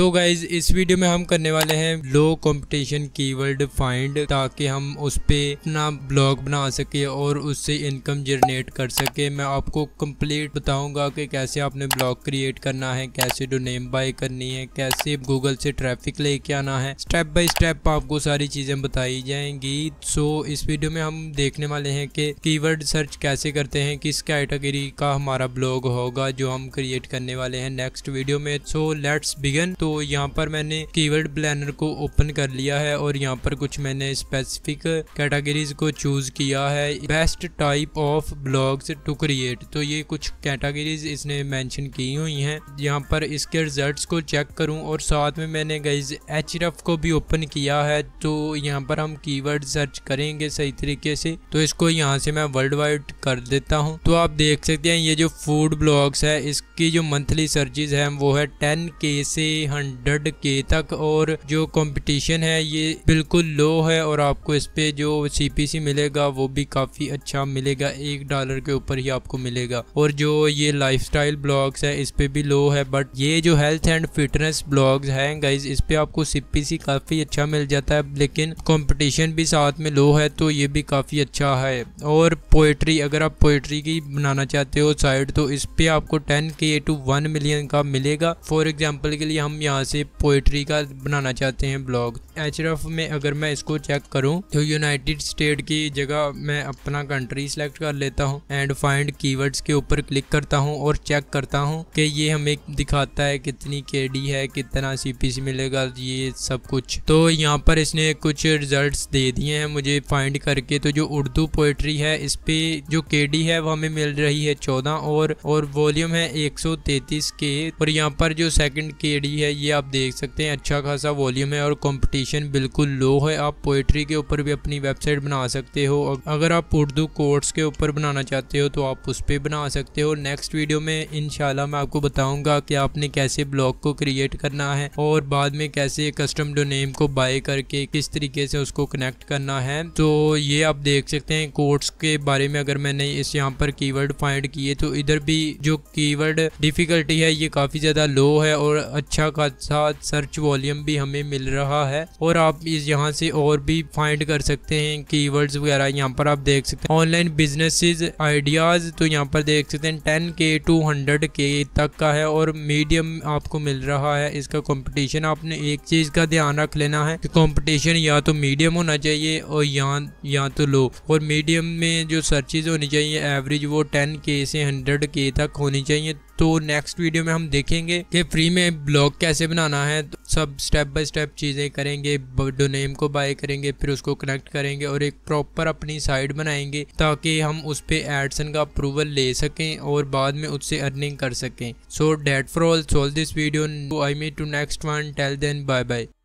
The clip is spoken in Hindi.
तो गाइज इस वीडियो में हम करने वाले हैं लो कंपटीशन कीवर्ड फाइंड ताकि हम उस पर अपना ब्लॉग बना सके और उससे इनकम जनरेट कर सके मैं आपको कंप्लीट बताऊंगा कि कैसे आपने ब्लॉग क्रिएट करना है कैसे डोनेम बाय करनी है कैसे गूगल से ट्रैफिक लेके आना है स्टेप बाय स्टेप आपको सारी चीज़ें बताई जाएंगी सो इस वीडियो में हम देखने वाले हैं कि की सर्च कैसे करते हैं किस कैटेगरी का हमारा ब्लॉग होगा जो हम क्रिएट करने वाले हैं नेक्स्ट वीडियो में सो लेट्स बिगन तो तो यहाँ पर मैंने कीवर्ड प्लानर को ओपन कर लिया है और यहाँ पर कुछ मैंने स्पेसिफिक कैटेगरीज को चूज किया है best type of blogs to create तो ये कुछ कैटेगरीज इसने मेंशन की हुई हैं यहाँ पर इसके रिजल्ट्स को चेक करूँ और साथ में मैंने गईज एच को भी ओपन किया है तो यहाँ पर हम की सर्च करेंगे सही तरीके से तो इसको यहाँ से मैं वर्ल्ड वाइड कर देता हूँ तो आप देख सकते हैं ये जो फूड ब्लॉग्स है इसकी जो मंथली सर्चिज है वो है टेन के से हंड्रेड के तक और जो कंपटीशन है ये बिल्कुल लो है और आपको इस पर जो सी मिलेगा वो भी काफ़ी अच्छा मिलेगा एक डॉलर के ऊपर ही आपको मिलेगा और जो ये लाइफ स्टाइल ब्लॉग्स है इस पर भी लो है बट ये जो हेल्थ एंड फिटनेस ब्लॉग्स हैं गाइज इस पर आपको सी काफ़ी अच्छा मिल जाता है लेकिन कॉम्पिटिशन भी साथ में लो है तो ये भी काफ़ी अच्छा है और पोइट्री अगर आप पोइट्री की बनाना चाहते हो साइड तो इस पर आपको टेन के टू वन मिलियन का मिलेगा फॉर एग्जाम्पल के लिए हम यहाँ से पोइट्री का बनाना चाहते हैं ब्लॉग एच में अगर मैं इसको चेक करूँ तो यूनाइटेड स्टेट की जगह मैं अपना कंट्री सेलेक्ट कर लेता हूँ एंड फाइंड कीवर्ड्स के ऊपर क्लिक करता हूँ और चेक करता हूँ कि ये हमें दिखाता है कितनी के है कितना सी मिलेगा ये सब कुछ तो यहाँ पर इसने कुछ रिजल्ट दे दिए हैं मुझे फाइंड करके तो जो उर्दू पोइट्री है इस पे जो के है वो हमें मिल रही है चौदह और और वॉल्यूम है एक सौ तैतीस के और यहाँ पर जो सेकंड के है है ये आप देख सकते हैं अच्छा खासा वॉल्यूम है और कंपटीशन बिल्कुल लो है आप पोइट्री के ऊपर भी अपनी वेबसाइट बना सकते हो अगर आप उर्दू कोर्स के ऊपर बनाना चाहते हो तो आप उस पर बना सकते हो नेक्स्ट वीडियो में इन मैं आपको बताऊँगा कि आपने कैसे ब्लॉग को क्रिएट करना है और बाद में कैसे कस्टम डोनेम को बाय करके किस तरीके से उसको कनेक्ट करना है तो ये आप देख सकते हैं कोर्ट्स के बारे में अगर मैंने इस यहाँ पर कीवर्ड फाइंड किए तो इधर भी जो कीवर्ड डिफ़िकल्टी है ये काफ़ी ज़्यादा लो है और अच्छा साथ साथ सर्च वॉल्यूम भी हमें मिल रहा है और आप इस यहाँ से और भी फाइंड कर सकते हैं कीवर्ड्स वगैरह यहाँ पर आप देख सकते हैं ऑनलाइन बिजनेसेस आइडियाज़ तो यहाँ पर देख सकते हैं टेन के टू हंड्रेड के तक का है और मीडियम आपको मिल रहा है इसका कॉम्पिटिशन आपने एक चीज़ का ध्यान रख लेना है कॉम्पिटिशन या तो मीडियम होना चाहिए और या या तो लो और मीडियम में जो सर्चेज होनी चाहिए एवरेज वो टेन के से हंड्रेड के तक होनी चाहिए तो नेक्स्ट वीडियो में हम देखेंगे कि फ्री में ब्लॉग कैसे बनाना है तो सब स्टेप बाय स्टेप चीज़ें करेंगे डोनेम को बाय करेंगे फिर उसको कनेक्ट करेंगे और एक प्रॉपर अपनी साइट बनाएंगे ताकि हम उस पर एडसन का अप्रूवल ले सकें और बाद में उससे अर्निंग कर सकें so that for all soul this video I me to next one tell then bye bye